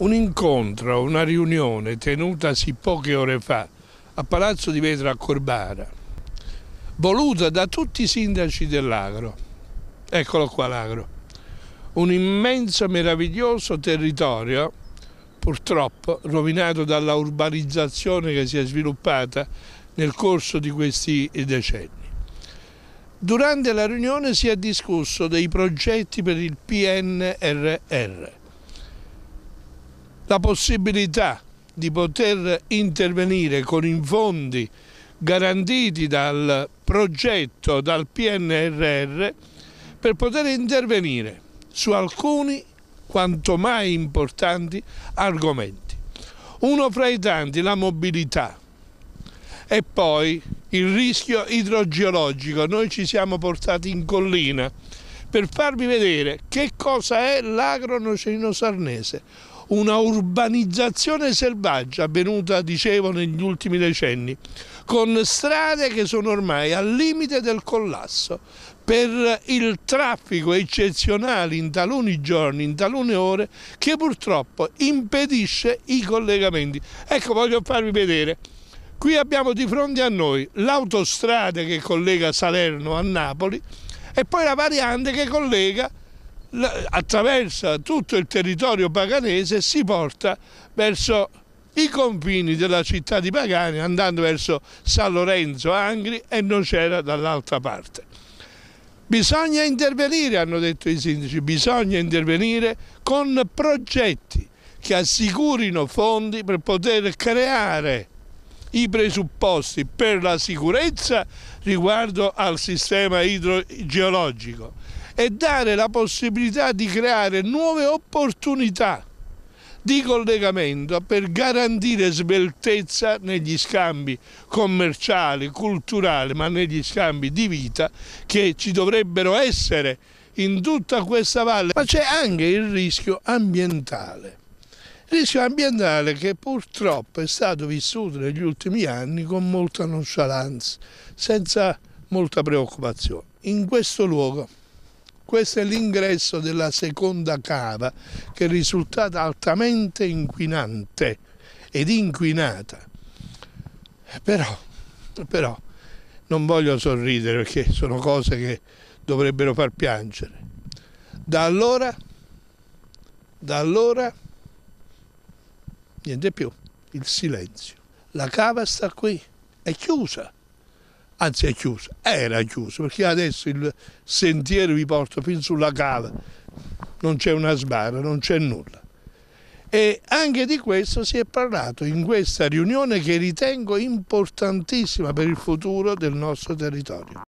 Un incontro, una riunione tenutasi poche ore fa a Palazzo di Vetro a Corbara, voluta da tutti i sindaci dell'Agro. Eccolo qua l'Agro. Un immenso, meraviglioso territorio, purtroppo rovinato dalla urbanizzazione che si è sviluppata nel corso di questi decenni. Durante la riunione si è discusso dei progetti per il PNRR, la possibilità di poter intervenire con i fondi garantiti dal progetto, dal PNRR, per poter intervenire su alcuni quanto mai importanti argomenti. Uno fra i tanti, la mobilità e poi il rischio idrogeologico. Noi ci siamo portati in collina per farvi vedere che cosa è l'agronocerino sarnese, una urbanizzazione selvaggia avvenuta, dicevo, negli ultimi decenni, con strade che sono ormai al limite del collasso per il traffico eccezionale in taluni giorni, in talune ore, che purtroppo impedisce i collegamenti. Ecco, voglio farvi vedere. Qui abbiamo di fronte a noi l'autostrada che collega Salerno a Napoli e poi la variante che collega attraversa tutto il territorio paganese e si porta verso i confini della città di Pagani andando verso San Lorenzo, Angri e non c'era dall'altra parte. Bisogna intervenire, hanno detto i sindaci, bisogna intervenire con progetti che assicurino fondi per poter creare i presupposti per la sicurezza riguardo al sistema idrogeologico e dare la possibilità di creare nuove opportunità di collegamento per garantire sveltezza negli scambi commerciali, culturali, ma negli scambi di vita che ci dovrebbero essere in tutta questa valle. Ma c'è anche il rischio ambientale. Il rischio ambientale che purtroppo è stato vissuto negli ultimi anni con molta nonchalance, senza molta preoccupazione. In questo luogo questo è l'ingresso della seconda cava che è risultata altamente inquinante ed inquinata. Però, però, non voglio sorridere perché sono cose che dovrebbero far piangere. Da allora, da allora, niente più, il silenzio. La cava sta qui, è chiusa anzi è chiuso, era chiuso, perché adesso il sentiero vi porta fin sulla cava, non c'è una sbarra, non c'è nulla. E anche di questo si è parlato in questa riunione che ritengo importantissima per il futuro del nostro territorio.